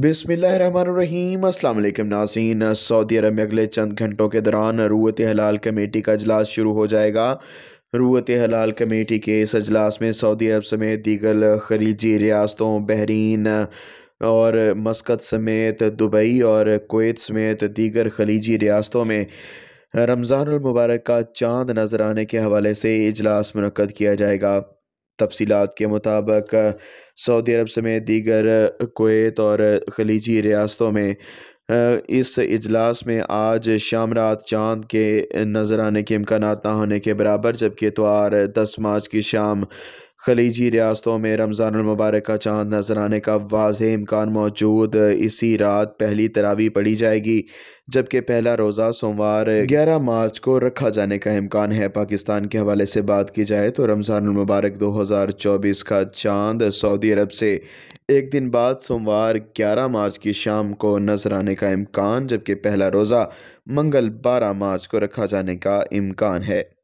बिसमीम असल नाजीन सऊदी अरब में अगले चंद घंटों के दौरान रूत हलाल कमेटी का अजलास शुरू हो जाएगा रूत हलाल कमेटी के इस अजलास में सऊदी अरब समेत दीगर खलीजी रियासतों बहरीन और मस्कत समेत दुबई और कोत समेत दीगर खलीजी रियासतों में रमज़ानमबारक का चांद नज़र आने के हवाले से इजलास मनकद किया जाएगा तफसीत के मुताबिक सऊदी अरब समेत दीगर कोत और खलीजी रियासतों में इस अजलास में आज शाम रात चाँद के नज़र आने के इम्कान ना होने के बराबर जबकि इतवार दस मार्च की शाम खलीजी रियासतों में रमज़ान मुबारक का चाँद नजर आने का वाज इम्कान मौजूद इसी रात पहली तरावी पड़ी जाएगी जबकि पहला रोज़ा सोमवार 11 मार्च को रखा जाने का इम्कान है पाकिस्तान के हवाले से बात की जाए तो रमज़ान मुबारक चौबीस का चाँद सऊदी अरब से एक दिन बाद सोमवार 11 मार्च की शाम को नजर आने का इम्कान जबकि पहला रोज़ा मंगल 12 मार्च को रखा जाने का इम्कान है